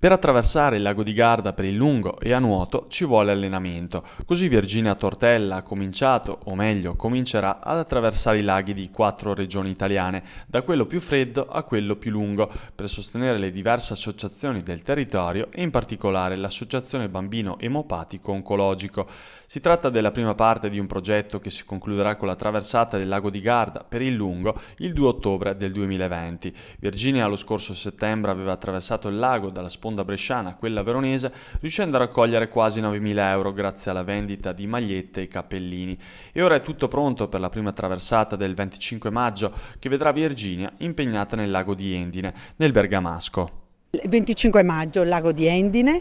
Per attraversare il lago di Garda per il lungo e a nuoto ci vuole allenamento, così Virginia Tortella ha cominciato, o meglio comincerà, ad attraversare i laghi di quattro regioni italiane, da quello più freddo a quello più lungo, per sostenere le diverse associazioni del territorio e in particolare l'Associazione Bambino Emopatico Oncologico. Si tratta della prima parte di un progetto che si concluderà con la traversata del lago di Garda per il lungo il 2 ottobre del 2020. Virginia lo scorso settembre aveva attraversato il lago dalla sponda sponda bresciana a quella veronese, riuscendo a raccogliere quasi 9.000 euro grazie alla vendita di magliette e cappellini. E ora è tutto pronto per la prima traversata del 25 maggio che vedrà Virginia impegnata nel lago di Endine, nel Bergamasco. Il 25 maggio, il lago di Endine,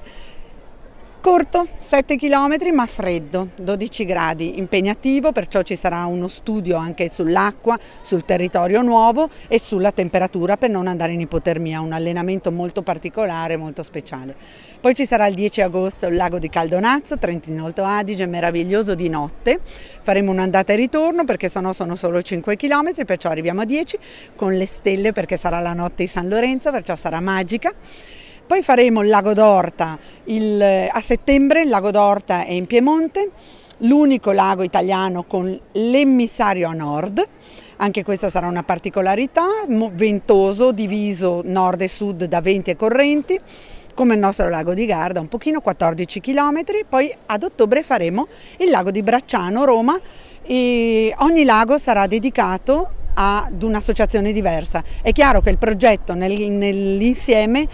Corto, 7 km ma freddo, 12 gradi, impegnativo, perciò ci sarà uno studio anche sull'acqua, sul territorio nuovo e sulla temperatura per non andare in ipotermia, un allenamento molto particolare, molto speciale. Poi ci sarà il 10 agosto il lago di Caldonazzo, Trentino Alto Adige, meraviglioso di notte, faremo un'andata e ritorno perché sennò sono solo 5 km, perciò arriviamo a 10 con le stelle perché sarà la notte di San Lorenzo, perciò sarà magica. Poi faremo il Lago d'Orta eh, a settembre, il Lago d'Orta è in Piemonte, l'unico lago italiano con l'emissario a nord, anche questa sarà una particolarità, ventoso, diviso nord e sud da venti e correnti, come il nostro lago di Garda, un pochino 14 km, poi ad ottobre faremo il lago di Bracciano, Roma, e ogni lago sarà dedicato ad un'associazione diversa. È chiaro che il progetto nel, nell'insieme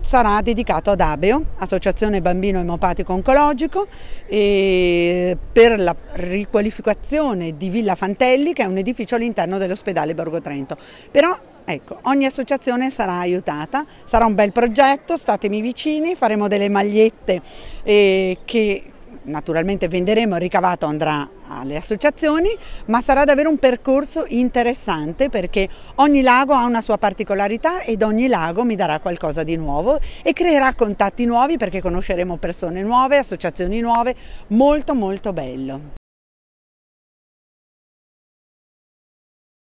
sarà dedicato ad ABEO, Associazione Bambino Emopatico Oncologico, per la riqualificazione di Villa Fantelli che è un edificio all'interno dell'ospedale Borgo Trento. Però Ecco, ogni associazione sarà aiutata, sarà un bel progetto, statemi vicini, faremo delle magliette eh, che naturalmente venderemo, il ricavato andrà alle associazioni, ma sarà davvero un percorso interessante perché ogni lago ha una sua particolarità ed ogni lago mi darà qualcosa di nuovo e creerà contatti nuovi perché conosceremo persone nuove, associazioni nuove, molto molto bello.